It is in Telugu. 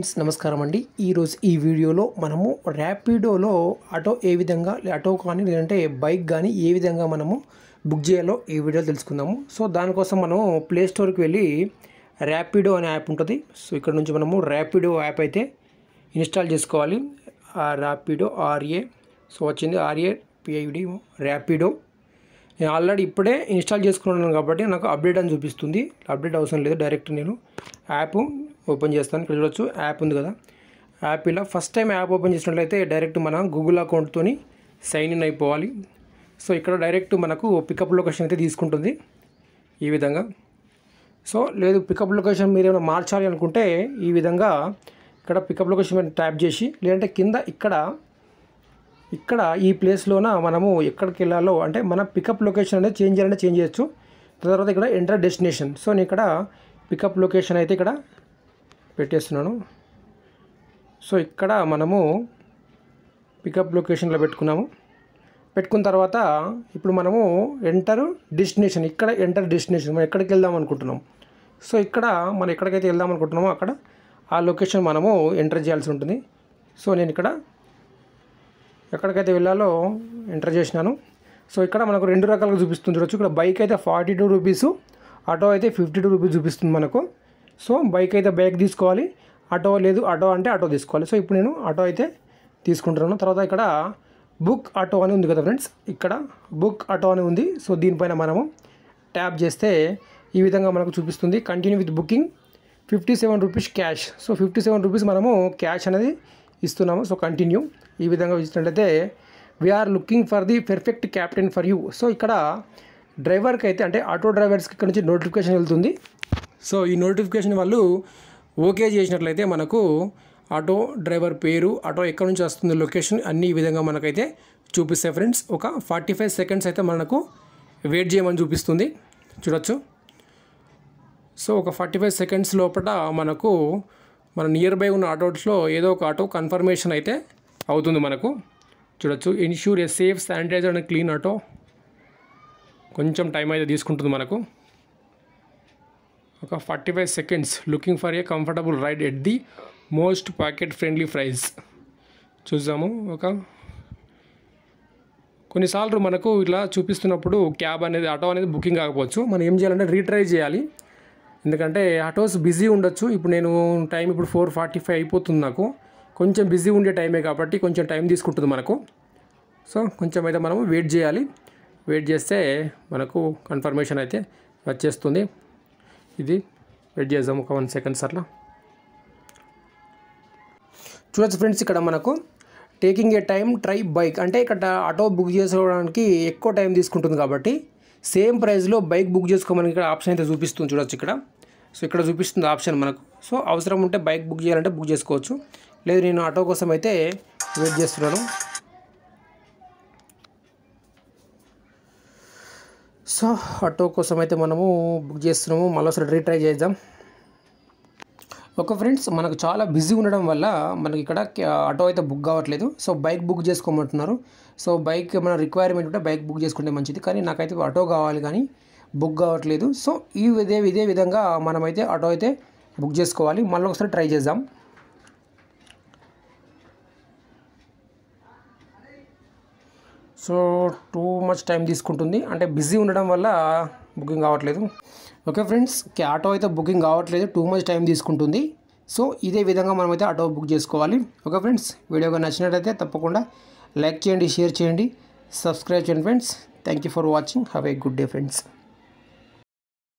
ఫ్రెండ్స్ నమస్కారం అండి ఈరోజు ఈ వీడియోలో మనము ర్యాపిడోలో ఆటో ఏ విధంగా ఆటో కానీ లేదంటే బైక్ కానీ ఏ విధంగా మనము బుక్ చేయాలో ఈ వీడియో తెలుసుకుందాము సో దానికోసం మనం ప్లే స్టోర్కి వెళ్ళి ర్యాపిడో అనే యాప్ ఉంటుంది సో ఇక్కడ నుంచి మనము ర్యాపిడో యాప్ అయితే ఇన్స్టాల్ చేసుకోవాలి ర్యాపిడో ఆర్ఏ సో వచ్చింది ఆర్ఏ పిఐడి ర్యాపిడో నేను ఆల్రెడీ ఇప్పుడే ఇన్స్టాల్ చేసుకున్నాను కాబట్టి నాకు అప్డేట్ అని చూపిస్తుంది అప్డేట్ అవసరం లేదు డైరెక్ట్ నేను యాప్ ఓపెన్ చేస్తాను ఇక్కడ చూడొచ్చు యాప్ ఉంది కదా యాప్ ఇలా ఫస్ట్ టైం యాప్ ఓపెన్ చేసినట్లయితే డైరెక్ట్ మన గూగుల్ అకౌంట్తో సైన్ ఇన్ అయిపోవాలి సో ఇక్కడ డైరెక్ట్ మనకు పికప్ లొకేషన్ అయితే తీసుకుంటుంది ఈ విధంగా సో లేదు పికప్ లొకేషన్ మీరు ఏమైనా మార్చాలి అనుకుంటే ఈ విధంగా ఇక్కడ పికప్ లొకేషన్ మీద ట్యాప్ చేసి లేదంటే కింద ఇక్కడ ఇక్కడ ఈ ప్లేస్లోన మనము ఎక్కడికి వెళ్ళాలో అంటే మన పికప్ లొకేషన్ అనేది చేంజ్ చేయాలంటే చేంజ్ చేయొచ్చు తర్వాత ఇక్కడ ఎంటర్ డెస్టినేషన్ సో నేను ఇక్కడ పికప్ లొకేషన్ అయితే ఇక్కడ పెట్టేస్తున్నాను సో ఇక్కడ మనము పికప్ లొకేషన్లో పెట్టుకున్నాము పెట్టుకున్న తర్వాత ఇప్పుడు మనము ఎంటర్ డెస్టినేషన్ ఇక్కడ ఎంటర్ డెస్టినేషన్ మనం ఎక్కడికి వెళ్దాం అనుకుంటున్నాం సో ఇక్కడ మనం ఎక్కడికైతే వెళ్దాం అనుకుంటున్నామో అక్కడ ఆ లొకేషన్ మనము ఎంటర్ చేయాల్సి ఉంటుంది సో నేను ఇక్కడ ఎక్కడికైతే వెళ్ళాలో ఎంటర్ చేసినాను సో ఇక్కడ మనకు రెండు రకాలుగా చూపిస్తుంది చూడొచ్చు ఇక్కడ బైక్ అయితే ఫార్టీ టూ రూపీసు ఆటో అయితే ఫిఫ్టీ టూ రూపీస్ చూపిస్తుంది మనకు సో బైక్ అయితే బైక్ తీసుకోవాలి ఆటో లేదు ఆటో అంటే ఆటో తీసుకోవాలి సో ఇప్పుడు నేను ఆటో అయితే తీసుకుంటున్నాను తర్వాత ఇక్కడ బుక్ ఆటో అని ఉంది కదా ఫ్రెండ్స్ ఇక్కడ బుక్ ఆటో అని ఉంది సో దీనిపైన మనము ట్యాప్ చేస్తే ఈ విధంగా మనకు చూపిస్తుంది continue with booking fifty seven rupees cash so fifty seven rupees మనము క్యాష్ అనేది ఇస్తున్నాము సో కంటిన్యూ ఈ విధంగా ఇచ్చినట్లయితే we're looking for the perfect captain for you so ఇక్కడ డ్రైవర్కి అయితే అంటే ఆటో డ్రైవర్స్కి ఇక్కడ నుంచి నోటిఫికేషన్ వెళ్తుంది సో ఈ నోటిఫికేషన్ వాళ్ళు ఓకే చేసినట్లయితే మనకు ఆటో డ్రైవర్ పేరు ఆటో ఎక్కడి నుంచి వస్తుంది లొకేషన్ అన్ని ఈ విధంగా మనకైతే చూపిస్తాయి ఫ్రెండ్స్ ఒక ఫార్టీ ఫైవ్ సెకండ్స్ అయితే మనకు వెయిట్ చేయమని చూపిస్తుంది చూడొచ్చు సో ఒక ఫార్టీ ఫైవ్ సెకండ్స్ లోపల మనకు మన నియర్ బై ఉన్న ఆటోస్లో ఏదో ఒక ఆటో కన్ఫర్మేషన్ అయితే అవుతుంది మనకు చూడొచ్చు ensure a safe sanitiser and clean auto కొంచెం టైం అయితే తీసుకుంటుంది మనకు ఒక forty five seconds looking for a comfortable ride at the most pocket friendly price చూసాము ఒక కొన్నిసార్లు మనకు ఇట్లా చూపిస్తున్నప్పుడు క్యాబ్ అనేది ఆటో అనేది బుకింగ్ కాకపోవచ్చు మనం ఏం చేయాలంటే రీట్రై చేయాలి ఎందుకంటే ఆటోస్ బిజీ ఉండొచ్చు ఇప్పుడు నేను టైం ఇప్పుడు ఫోర్ ఫార్టీ ఫైవ్ అయిపోతుంది నాకు కొంచెం బిజీ ఉండే టైమే కాబట్టి కొంచెం టైం తీసుకుంటుంది మనకు సో కొంచెం అయితే మనం వెయిట్ చేయాలి వెయిట్ చేస్తే మనకు కన్ఫర్మేషన్ అయితే వచ్చేస్తుంది ఇది వెయిట్ చేద్దాం ఒక వన్ సెకండ్స్ అట్లా చూడొచ్చు ఫ్రెండ్స్ ఇక్కడ మనకు taking a time try bike అంటే ఇక్కడ ఆటో బుక్ చేసుకోవడానికి ఎక్కువ టైం తీసుకుంటుంది కాబట్టి సేమ్ ప్రైస్లో బైక్ బుక్ చేసుకోమని ఇక్కడ ఆప్షన్ అయితే చూపిస్తుంది చూడొచ్చు ఇక్కడ సో ఇక్కడ చూపిస్తుంది ఆప్షన్ మనకు సో అవసరం ఉంటే బైక్ బుక్ చేయాలంటే బుక్ చేసుకోవచ్చు లేదు నేను ఆటో కోసం అయితే వెయిట్ చేస్తున్నాను సో ఆటో కోసం అయితే మనము బుక్ చేస్తున్నాము మళ్ళీ ఒకసారి రీట్రై చేద్దాం ఒక ఫ్రెండ్స్ మనకు చాలా బిజీ ఉండడం వల్ల మనకి ఇక్కడ ఆటో అయితే బుక్ కావట్లేదు సో బైక్ బుక్ చేసుకోమంటున్నారు సో బైక్ మన రిక్వైర్మెంట్ ఉంటే బైక్ బుక్ చేసుకుంటే మంచిది కానీ నాకైతే ఆటో కావాలి కానీ బుక్ కావట్లేదు సో ఈ ఇదే ఇదే విధంగా మనమైతే ఆటో అయితే బుక్ చేసుకోవాలి మళ్ళీ ఒకసారి ట్రై చేద్దాం సో టూ మచ్ టైం తీసుకుంటుంది అంటే బిజీ ఉండడం వల్ల బుకింగ్ కావట్లేదు ఓకే ఫ్రెండ్స్ ఆటో అయితే బుకింగ్ కావట్లేదు టూ మచ్ టైం తీసుకుంటుంది సో ఇదే విధంగా మనమైతే ఆటో బుక్ చేసుకోవాలి ఓకే ఫ్రెండ్స్ వీడియోగా నచ్చినట్లయితే తప్పకుండా లైక్ చేయండి షేర్ చేయండి సబ్స్క్రైబ్ చేయండి friends thank you for watching have a good day friends